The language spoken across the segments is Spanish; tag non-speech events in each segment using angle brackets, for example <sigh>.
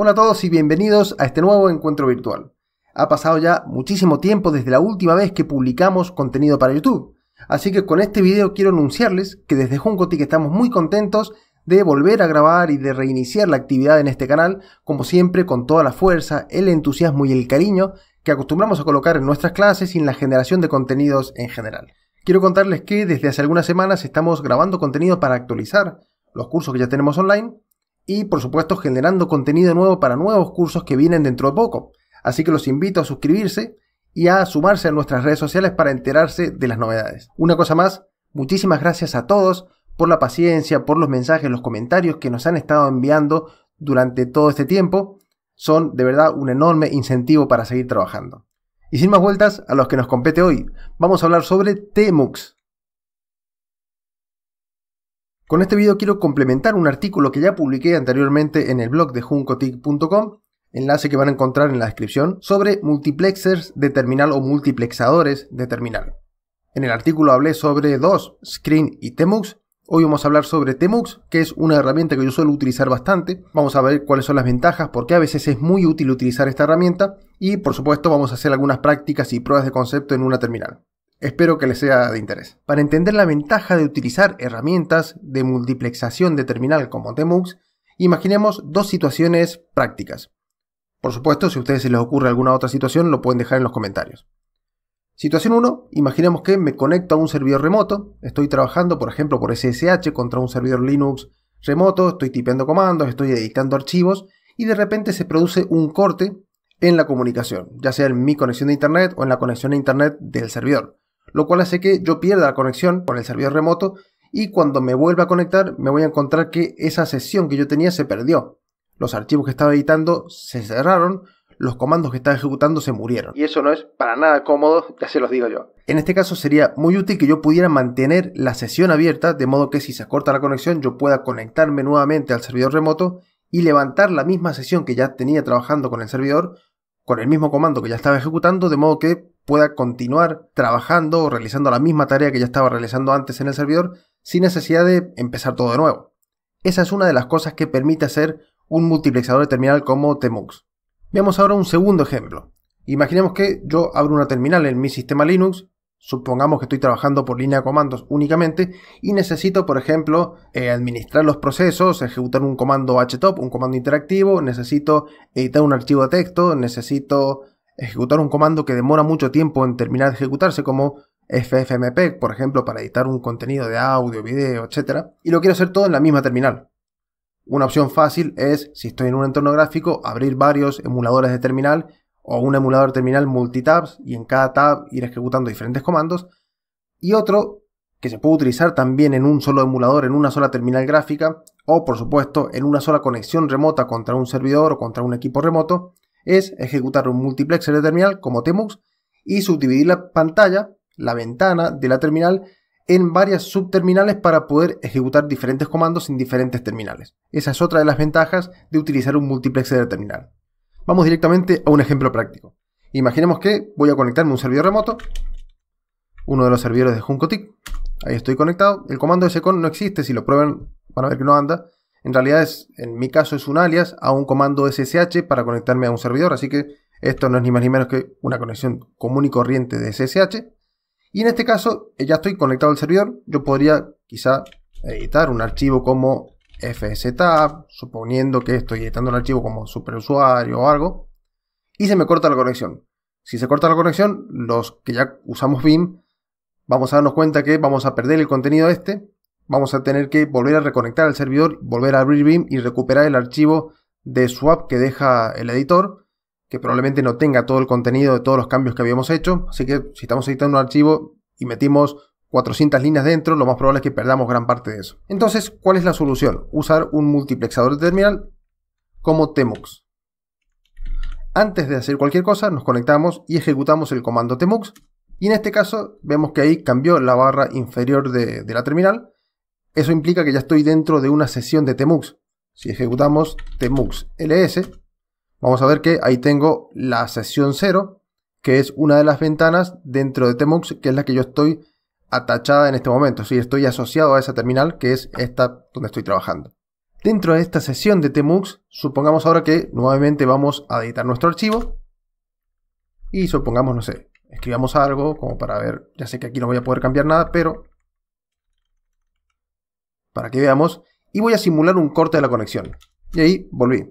Hola a todos y bienvenidos a este nuevo encuentro virtual. Ha pasado ya muchísimo tiempo desde la última vez que publicamos contenido para YouTube, así que con este video quiero anunciarles que desde Junkotik estamos muy contentos de volver a grabar y de reiniciar la actividad en este canal, como siempre con toda la fuerza, el entusiasmo y el cariño que acostumbramos a colocar en nuestras clases y en la generación de contenidos en general. Quiero contarles que desde hace algunas semanas estamos grabando contenido para actualizar los cursos que ya tenemos online y por supuesto generando contenido nuevo para nuevos cursos que vienen dentro de poco. Así que los invito a suscribirse y a sumarse a nuestras redes sociales para enterarse de las novedades. Una cosa más, muchísimas gracias a todos por la paciencia, por los mensajes, los comentarios que nos han estado enviando durante todo este tiempo. Son de verdad un enorme incentivo para seguir trabajando. Y sin más vueltas, a los que nos compete hoy, vamos a hablar sobre TMUX, con este video quiero complementar un artículo que ya publiqué anteriormente en el blog de juncotic.com, enlace que van a encontrar en la descripción, sobre multiplexers de terminal o multiplexadores de terminal. En el artículo hablé sobre dos, Screen y Temux. Hoy vamos a hablar sobre Temux, que es una herramienta que yo suelo utilizar bastante. Vamos a ver cuáles son las ventajas, porque a veces es muy útil utilizar esta herramienta y por supuesto vamos a hacer algunas prácticas y pruebas de concepto en una terminal. Espero que les sea de interés. Para entender la ventaja de utilizar herramientas de multiplexación de terminal como TMUX, imaginemos dos situaciones prácticas. Por supuesto, si a ustedes se les ocurre alguna otra situación, lo pueden dejar en los comentarios. Situación 1, imaginemos que me conecto a un servidor remoto, estoy trabajando por ejemplo por SSH contra un servidor Linux remoto, estoy tipeando comandos, estoy editando archivos y de repente se produce un corte en la comunicación, ya sea en mi conexión de Internet o en la conexión a Internet del servidor lo cual hace que yo pierda la conexión con el servidor remoto y cuando me vuelva a conectar me voy a encontrar que esa sesión que yo tenía se perdió. Los archivos que estaba editando se cerraron, los comandos que estaba ejecutando se murieron. Y eso no es para nada cómodo, ya se los digo yo. En este caso sería muy útil que yo pudiera mantener la sesión abierta, de modo que si se corta la conexión yo pueda conectarme nuevamente al servidor remoto y levantar la misma sesión que ya tenía trabajando con el servidor, con el mismo comando que ya estaba ejecutando, de modo que pueda continuar trabajando o realizando la misma tarea que ya estaba realizando antes en el servidor sin necesidad de empezar todo de nuevo. Esa es una de las cosas que permite hacer un multiplexador de terminal como TMUX. Veamos ahora un segundo ejemplo. Imaginemos que yo abro una terminal en mi sistema Linux, supongamos que estoy trabajando por línea de comandos únicamente y necesito, por ejemplo, eh, administrar los procesos, ejecutar un comando htop, un comando interactivo, necesito editar un archivo de texto, necesito ejecutar un comando que demora mucho tiempo en terminar de ejecutarse, como FFmpeg, por ejemplo, para editar un contenido de audio, video, etc. Y lo quiero hacer todo en la misma terminal. Una opción fácil es, si estoy en un entorno gráfico, abrir varios emuladores de terminal o un emulador terminal multitabs y en cada tab ir ejecutando diferentes comandos. Y otro que se puede utilizar también en un solo emulador, en una sola terminal gráfica o por supuesto en una sola conexión remota contra un servidor o contra un equipo remoto, es ejecutar un multiplexer de terminal como TMUX y subdividir la pantalla, la ventana de la terminal en varias subterminales para poder ejecutar diferentes comandos en diferentes terminales. Esa es otra de las ventajas de utilizar un multiplexer de terminal. Vamos directamente a un ejemplo práctico. Imaginemos que voy a conectarme a un servidor remoto, uno de los servidores de Junkotik. Ahí estoy conectado. El comando scon no existe, si lo prueban van a ver que no anda. En realidad, es, en mi caso, es un alias a un comando SSH para conectarme a un servidor, así que esto no es ni más ni menos que una conexión común y corriente de SSH. Y en este caso, eh, ya estoy conectado al servidor, yo podría quizá editar un archivo como fstab. suponiendo que estoy editando un archivo como superusuario o algo, y se me corta la conexión. Si se corta la conexión, los que ya usamos BIM, vamos a darnos cuenta que vamos a perder el contenido este vamos a tener que volver a reconectar al servidor, volver a abrir Vim y recuperar el archivo de swap que deja el editor, que probablemente no tenga todo el contenido de todos los cambios que habíamos hecho. Así que si estamos editando un archivo y metimos 400 líneas dentro, lo más probable es que perdamos gran parte de eso. Entonces, ¿cuál es la solución? Usar un multiplexador de terminal como tmux. Antes de hacer cualquier cosa, nos conectamos y ejecutamos el comando tmux, Y en este caso, vemos que ahí cambió la barra inferior de la terminal eso implica que ya estoy dentro de una sesión de tmux, Si ejecutamos tmux ls, vamos a ver que ahí tengo la sesión 0, que es una de las ventanas dentro de tmux, que es la que yo estoy atachada en este momento. Si estoy asociado a esa terminal, que es esta donde estoy trabajando. Dentro de esta sesión de tmux, supongamos ahora que nuevamente vamos a editar nuestro archivo. Y supongamos, no sé, escribamos algo como para ver, ya sé que aquí no voy a poder cambiar nada, pero para que veamos, y voy a simular un corte de la conexión. Y ahí volví.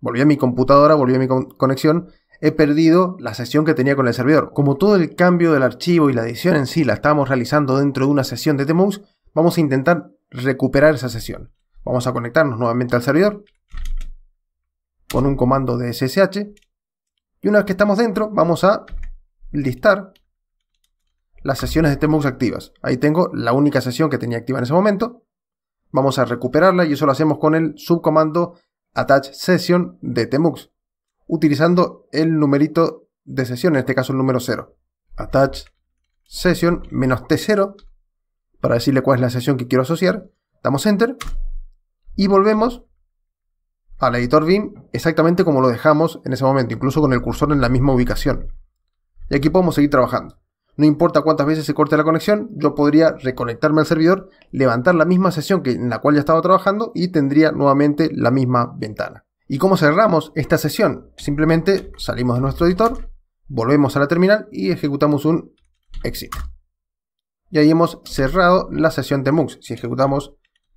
Volví a mi computadora, volví a mi conexión, he perdido la sesión que tenía con el servidor. Como todo el cambio del archivo y la edición en sí la estábamos realizando dentro de una sesión de TMUX, vamos a intentar recuperar esa sesión. Vamos a conectarnos nuevamente al servidor con un comando de SSH y una vez que estamos dentro vamos a listar las sesiones de TMUX activas. Ahí tengo la única sesión que tenía activa en ese momento vamos a recuperarla y eso lo hacemos con el subcomando attach session de tmux. utilizando el numerito de sesión, en este caso el número 0. Attach session menos T0 para decirle cuál es la sesión que quiero asociar. Damos enter y volvemos al editor BIM exactamente como lo dejamos en ese momento, incluso con el cursor en la misma ubicación. Y aquí podemos seguir trabajando. No importa cuántas veces se corte la conexión, yo podría reconectarme al servidor, levantar la misma sesión que en la cual ya estaba trabajando y tendría nuevamente la misma ventana. ¿Y cómo cerramos esta sesión? Simplemente salimos de nuestro editor, volvemos a la terminal y ejecutamos un exit. Y ahí hemos cerrado la sesión TMUX. Si ejecutamos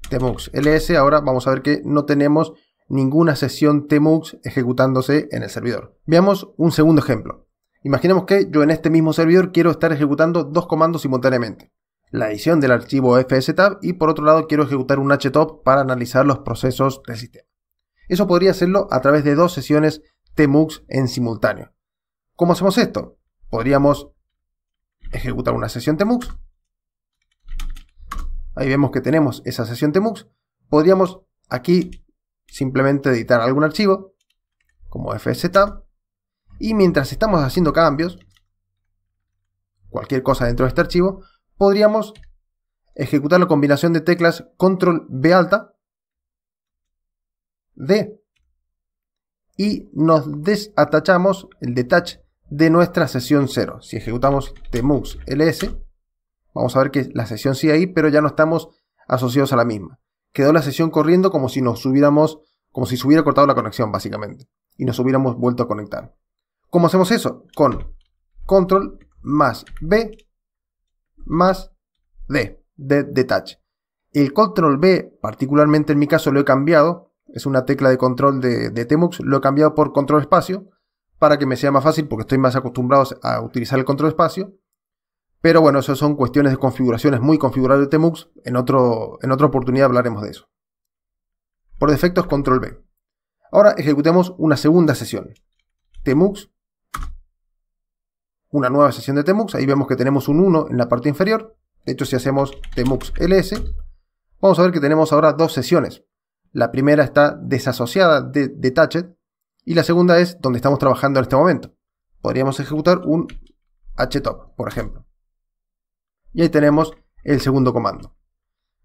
TMUX ls, ahora vamos a ver que no tenemos ninguna sesión TMUX ejecutándose en el servidor. Veamos un segundo ejemplo. Imaginemos que yo en este mismo servidor quiero estar ejecutando dos comandos simultáneamente. La edición del archivo fstab y por otro lado quiero ejecutar un htop para analizar los procesos del sistema. Eso podría hacerlo a través de dos sesiones tmux en simultáneo. ¿Cómo hacemos esto? Podríamos ejecutar una sesión tmux. Ahí vemos que tenemos esa sesión tmux. Podríamos aquí simplemente editar algún archivo como fstab y mientras estamos haciendo cambios, cualquier cosa dentro de este archivo, podríamos ejecutar la combinación de teclas control B alta, D, y nos desatachamos el detach de nuestra sesión 0. Si ejecutamos tmux ls, vamos a ver que la sesión sigue ahí, pero ya no estamos asociados a la misma. Quedó la sesión corriendo como si nos hubiéramos, como si se hubiera cortado la conexión básicamente, y nos hubiéramos vuelto a conectar. ¿Cómo hacemos eso? Con control más B más D, de detach. El control B, particularmente en mi caso, lo he cambiado. Es una tecla de control de, TMUX, Lo he cambiado por control espacio para que me sea más fácil porque estoy más acostumbrado a utilizar el control espacio. Pero bueno, eso son cuestiones de configuraciones muy configurables de TMUX, En, otro, en otra oportunidad hablaremos de eso. Por defecto es control B. Ahora ejecutemos una segunda sesión. TMux una nueva sesión de tmux. Ahí vemos que tenemos un 1 en la parte inferior. De hecho, si hacemos tmux ls, vamos a ver que tenemos ahora dos sesiones. La primera está desasociada de, Detached y la segunda es donde estamos trabajando en este momento. Podríamos ejecutar un htop, por ejemplo. Y ahí tenemos el segundo comando.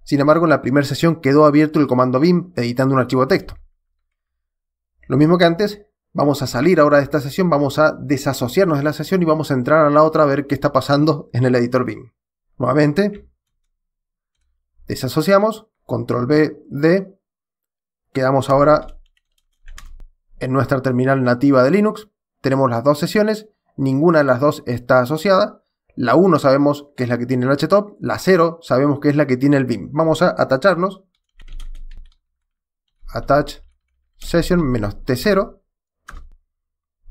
Sin embargo, en la primera sesión quedó abierto el comando BIM editando un archivo de texto. Lo mismo que antes, Vamos a salir ahora de esta sesión, vamos a desasociarnos de la sesión y vamos a entrar a la otra a ver qué está pasando en el editor BIM. Nuevamente, desasociamos, control B, D, quedamos ahora en nuestra terminal nativa de Linux, tenemos las dos sesiones, ninguna de las dos está asociada, la 1 sabemos que es la que tiene el htop, la 0 sabemos que es la que tiene el BIM. Vamos a atacharnos, attach session-t0,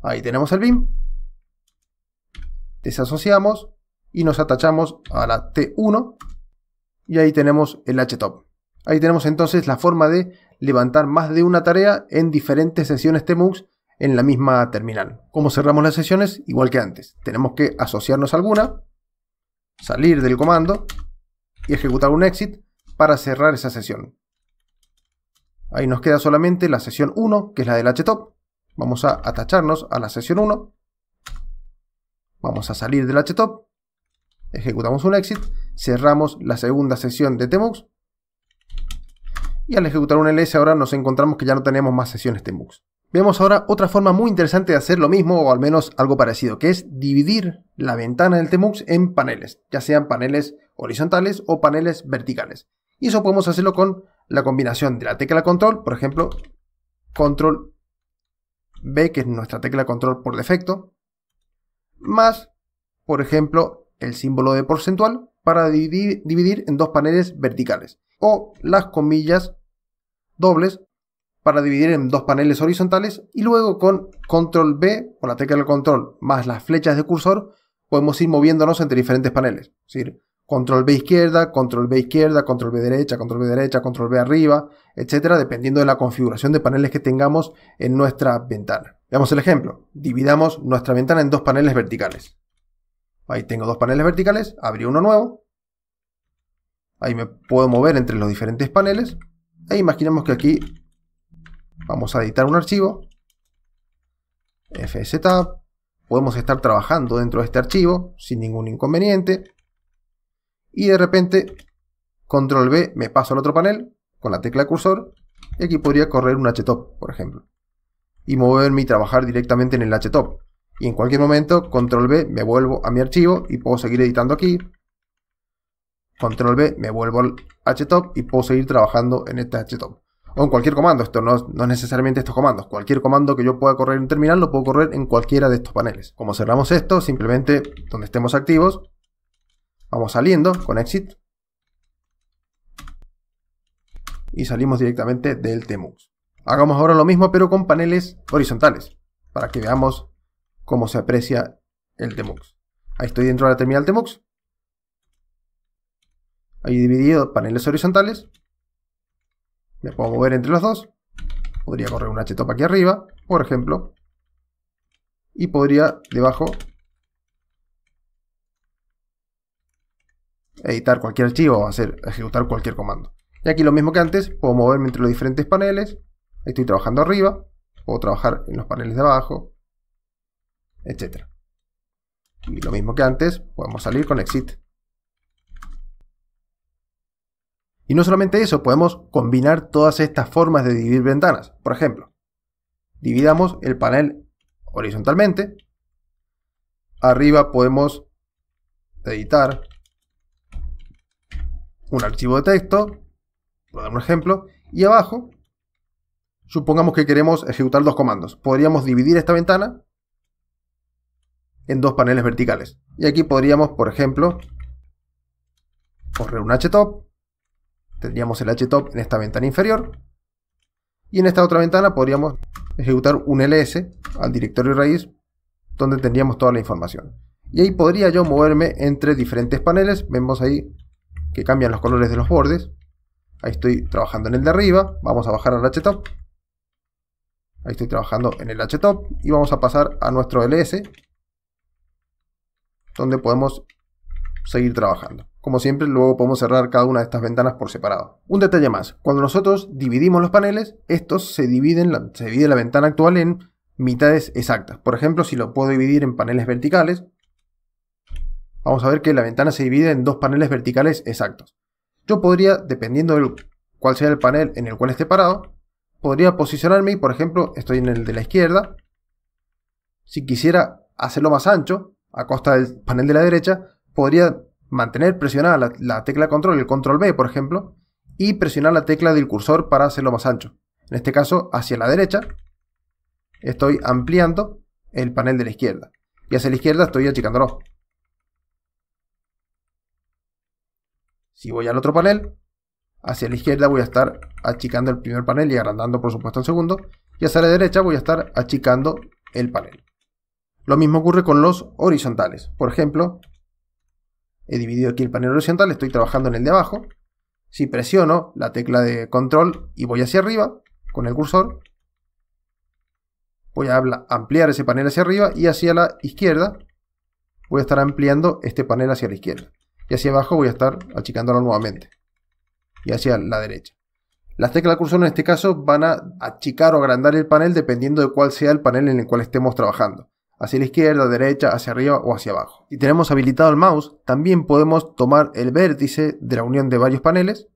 Ahí tenemos el BIM. Desasociamos y nos atachamos a la T1 y ahí tenemos el HTOP. Ahí tenemos entonces la forma de levantar más de una tarea en diferentes sesiones TMUX en la misma terminal. ¿Cómo cerramos las sesiones? Igual que antes. Tenemos que asociarnos a alguna, salir del comando y ejecutar un exit para cerrar esa sesión. Ahí nos queda solamente la sesión 1, que es la del HTOP, Vamos a atacharnos a la sesión 1. Vamos a salir del htop. Ejecutamos un exit. Cerramos la segunda sesión de Temux. Y al ejecutar un ls ahora nos encontramos que ya no tenemos más sesiones Temux. Vemos ahora otra forma muy interesante de hacer lo mismo o al menos algo parecido, que es dividir la ventana del Temux en paneles, ya sean paneles horizontales o paneles verticales. Y eso podemos hacerlo con la combinación de la tecla control, por ejemplo, control B, que es nuestra tecla control por defecto, más, por ejemplo, el símbolo de porcentual para dividir, en dos paneles verticales, o las comillas dobles para dividir en dos paneles horizontales y luego con control B o la tecla control más las flechas de cursor podemos ir moviéndonos entre diferentes paneles. decir, control B izquierda, control B izquierda, control B derecha, control B derecha, control B arriba, etcétera, dependiendo de la configuración de paneles que tengamos en nuestra ventana. Veamos el ejemplo. Dividamos nuestra ventana en dos paneles verticales. Ahí tengo dos paneles verticales, abrí uno nuevo. Ahí me puedo mover entre los diferentes paneles. E imaginemos que aquí vamos a editar un archivo. FZ. Podemos estar trabajando dentro de este archivo sin ningún inconveniente y de repente control B me paso al otro panel con la tecla cursor y aquí podría correr un htop, por ejemplo, y moverme y trabajar directamente en el htop. Y en cualquier momento, control B, me vuelvo a mi archivo y puedo seguir editando aquí. Control B, me vuelvo al htop y puedo seguir trabajando en este htop. O en cualquier comando, esto no, es necesariamente estos comandos. Cualquier comando que yo pueda correr en terminal lo puedo correr en cualquiera de estos paneles. Como cerramos esto, simplemente donde estemos activos, Vamos saliendo con exit. Y salimos directamente del TMUX. Hagamos ahora lo mismo pero con paneles horizontales. Para que veamos cómo se aprecia el TMUX. Ahí estoy dentro de la terminal TMUX. Ahí dividido paneles horizontales. Me puedo mover entre los dos. Podría correr un htop aquí arriba, por ejemplo. Y podría debajo editar cualquier archivo o hacer, ejecutar cualquier comando. Y aquí lo mismo que antes, puedo moverme entre los diferentes paneles, estoy trabajando arriba, puedo trabajar en los paneles de abajo, etc. Y lo mismo que antes, podemos salir con Exit. Y no solamente eso, podemos combinar todas estas formas de dividir ventanas. Por ejemplo, dividamos el panel horizontalmente. Arriba podemos editar, un archivo de texto, por dar un ejemplo, y abajo, supongamos que queremos ejecutar dos comandos. Podríamos dividir esta ventana en dos paneles verticales. Y aquí podríamos, por ejemplo, correr un htop, tendríamos el htop en esta ventana inferior, y en esta otra ventana podríamos ejecutar un ls al directorio raíz, donde tendríamos toda la información. Y ahí podría yo moverme entre diferentes paneles, vemos ahí que cambian los colores de los bordes. Ahí estoy trabajando en el de arriba, vamos a bajar al htop. Ahí estoy trabajando en el htop y vamos a pasar a nuestro ls, donde podemos seguir trabajando. Como siempre, luego podemos cerrar cada una de estas ventanas por separado. Un detalle más, cuando nosotros dividimos los paneles, estos se dividen, se divide la ventana actual en mitades exactas. Por ejemplo, si lo puedo dividir en paneles verticales, vamos a ver que la ventana se divide en dos paneles verticales exactos. Yo podría, dependiendo de cuál sea el panel en el cual esté parado, podría posicionarme y, por ejemplo, estoy en el de la izquierda. Si quisiera hacerlo más ancho, a costa del panel de la derecha, podría mantener presionada la, tecla control, el control B, por ejemplo, y presionar la tecla del cursor para hacerlo más ancho. En este caso, hacia la derecha, estoy ampliando el panel de la izquierda. Y hacia la izquierda estoy achicándolo. Si voy al otro panel, hacia la izquierda voy a estar achicando el primer panel y agrandando por supuesto el segundo. Y hacia la derecha voy a estar achicando el panel. Lo mismo ocurre con los horizontales. Por ejemplo, he dividido aquí el panel horizontal, estoy trabajando en el de abajo. Si presiono la tecla de control y voy hacia arriba con el cursor, voy a ampliar ese panel hacia arriba y hacia la izquierda voy a estar ampliando este panel hacia la izquierda. Y hacia abajo voy a estar achicándolo nuevamente. Y hacia la derecha. Las teclas cursor en este caso van a achicar o agrandar el panel dependiendo de cuál sea el panel en el cual estemos trabajando. Hacia la izquierda, derecha, hacia arriba o hacia abajo. Si tenemos habilitado el mouse, también podemos tomar el vértice de la unión de varios paneles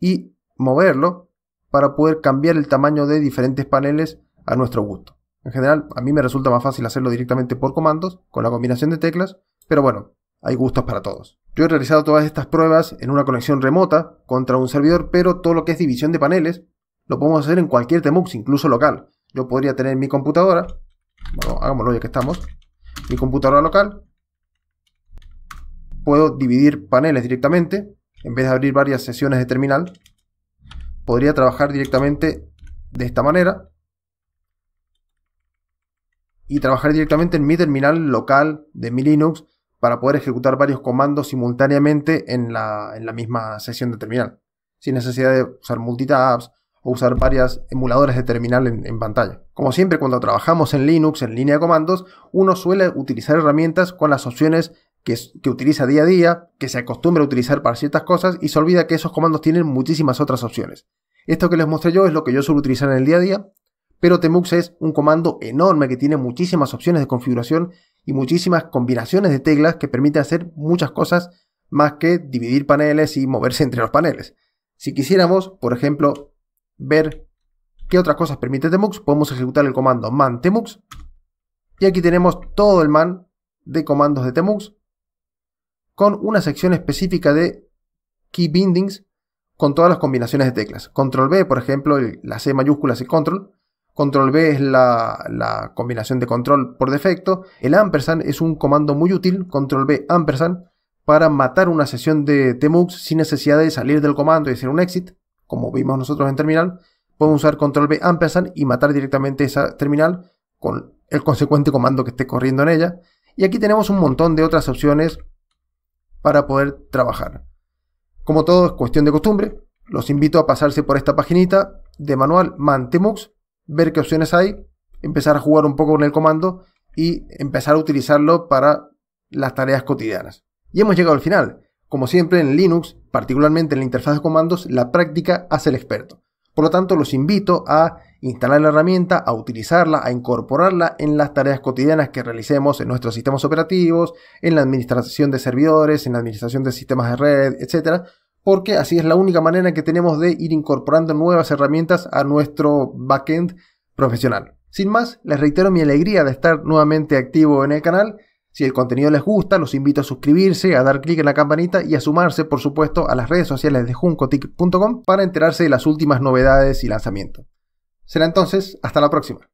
y moverlo para poder cambiar el tamaño de diferentes paneles a nuestro gusto. En general, a mí me resulta más fácil hacerlo directamente por comandos, con la combinación de teclas, pero bueno, hay gustos para todos. Yo he realizado todas estas pruebas en una conexión remota contra un servidor, pero todo lo que es división de paneles lo podemos hacer en cualquier tmux incluso local. Yo podría tener mi computadora, bueno, hagámoslo ya que estamos, mi computadora local. Puedo dividir paneles directamente, en vez de abrir varias sesiones de terminal. Podría trabajar directamente de esta manera. Y trabajar directamente en mi terminal local de mi Linux para poder ejecutar varios comandos simultáneamente en la, misma sesión de terminal, sin necesidad de usar multitabs o usar varias emuladores de terminal en, pantalla. Como siempre, cuando trabajamos en Linux en línea de comandos, uno suele utilizar herramientas con las opciones que, utiliza día a día, que se acostumbra a utilizar para ciertas cosas y se olvida que esos comandos tienen muchísimas otras opciones. Esto que les mostré yo es lo que yo suelo utilizar en el día a día, pero Temux es un comando enorme que tiene muchísimas opciones de configuración y muchísimas combinaciones de teclas que permiten hacer muchas cosas más que dividir paneles y moverse <laughs> entre los paneles. Si quisiéramos, por ejemplo, ver qué otras cosas permite Tmux, podemos ejecutar el comando man Temux. Y aquí tenemos todo el man de comandos de Tmux, con una sección específica de key bindings con todas las combinaciones de teclas. Control B, por ejemplo, la C mayúscula y control, Control B es la, combinación de control por defecto. El ampersand es un comando muy útil, control B ampersand, para matar una sesión de TMUX sin necesidad de salir del comando y hacer un exit, como vimos nosotros en terminal. Podemos usar control B ampersand y matar directamente esa terminal con el consecuente comando que esté corriendo en ella. Y aquí tenemos un montón de otras opciones para poder trabajar. Como todo es cuestión de costumbre, los invito a pasarse por esta paginita de manual man tmux ver qué opciones hay, empezar a jugar un poco con el comando y empezar a utilizarlo para las tareas cotidianas. Y hemos llegado al final. Como siempre en Linux, particularmente en la interfaz de comandos, la práctica hace el experto. Por lo tanto, los invito a instalar la herramienta, a utilizarla, a incorporarla en las tareas cotidianas que realicemos en nuestros sistemas operativos, en la administración de servidores, en la administración de sistemas de red, etcétera porque así es la única manera que tenemos de ir incorporando nuevas herramientas a nuestro backend profesional. Sin más, les reitero mi alegría de estar nuevamente activo en el canal. Si el contenido les gusta, los invito a suscribirse, a dar clic en la campanita y a sumarse, por supuesto, a las redes sociales de juncotic.com para enterarse de las últimas novedades y lanzamientos. Será entonces, hasta la próxima.